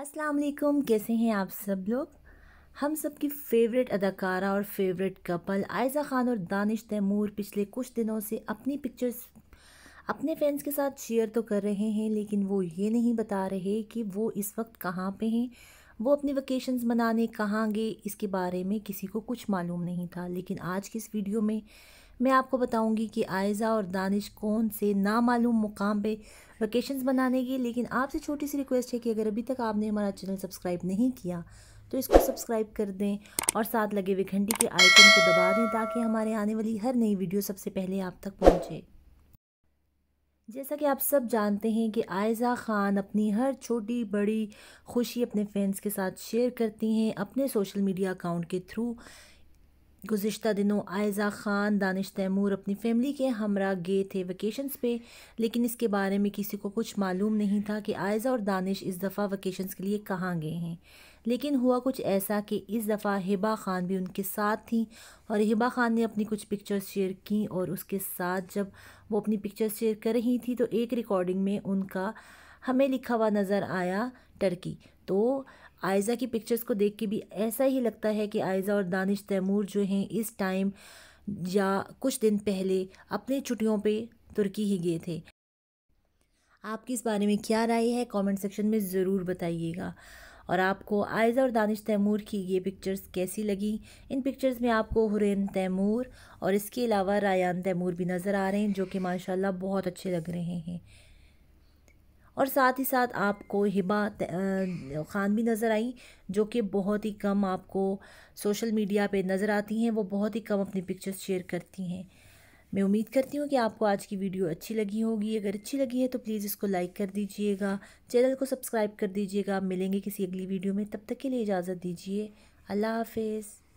अस्सलाम वालेकुम कैसे हैं आप सब लोग हम सब की फेवरेट अदाकारा और फेवरेट कपल आयज़ा ख़ान और दानिश तैमूर पिछले कुछ दिनों से अपनी पिक्चर्स अपने फैंस के साथ शेयर तो कर रहे हैं लेकिन वो ये नहीं बता रहे कि वो इस वक्त कहाँ पे हैं वो अपनी वेकेशंस मनाने कहाँ गए इसके बारे में किसी को कुछ मालूम नहीं था लेकिन आज की इस वीडियो में मैं आपको बताऊंगी कि आयज़ा और दानिश कौन से नामालूम मुकाम पे वेकेशंस बनाने की लेकिन आपसे छोटी सी रिक्वेस्ट है कि अगर अभी तक आपने हमारा चैनल सब्सक्राइब नहीं किया तो इसको सब्सक्राइब कर दें और साथ लगे हुए घंटी के आइकन को दबा दें ताकि हमारे आने वाली हर नई वीडियो सबसे पहले आप तक पहुँचे जैसा कि आप सब जानते हैं कि आयज़ा ख़ान अपनी हर छोटी बड़ी खुशी अपने फैंस के साथ शेयर करती हैं अपने सोशल मीडिया अकाउंट के थ्रू गुजशत दिनों आयज़ा ख़ान दानिश तैमूर अपनी फ़ैमिली के हमरा गए थे वेकेशंस पे लेकिन इसके बारे में किसी को कुछ मालूम नहीं था कि आयज़ा और दानिश इस दफ़ा वेकेशंस के लिए कहाँ गए हैं लेकिन हुआ कुछ ऐसा कि इस दफ़ा हिबा ख़ान भी उनके साथ थी और हिबा ख़ान ने अपनी कुछ पिक्चर्स शेयर की और उसके साथ जब वो अपनी पिक्चर्स शेयर कर रही थी तो एक रिकॉर्डिंग में उनका हमें लिखा हुआ नज़र आया टर्की तो आयज़ा की पिक्चर्स को देख के भी ऐसा ही लगता है कि आयज़ा और दानिश तैमूर जो हैं इस टाइम या कुछ दिन पहले अपने छुट्टियों पे तुर्की ही गए थे आपकी इस बारे में क्या राय है कमेंट सेक्शन में ज़रूर बताइएगा और आपको आयज़ा और दानिश तैमूर की ये पिक्चर्स कैसी लगी इन पिक्चर्स में आपको हुरैन तैमूर और इसके अलावा रायान तैमूर भी नज़र आ रहे हैं जो कि माशाल्लाह बहुत अच्छे लग रहे हैं और साथ ही साथ आपको हिबा ख़ान भी नज़र आई जो कि बहुत ही कम आपको सोशल मीडिया पे नज़र आती हैं वो बहुत ही कम अपनी पिक्चर्स शेयर करती हैं मैं उम्मीद करती हूँ कि आपको आज की वीडियो अच्छी लगी होगी अगर अच्छी लगी है तो प्लीज़ इसको लाइक कर दीजिएगा चैनल को सब्सक्राइब कर दीजिएगा मिलेंगे किसी अगली वीडियो में तब तक के लिए इजाज़त दीजिए अल्लाह हाफिज़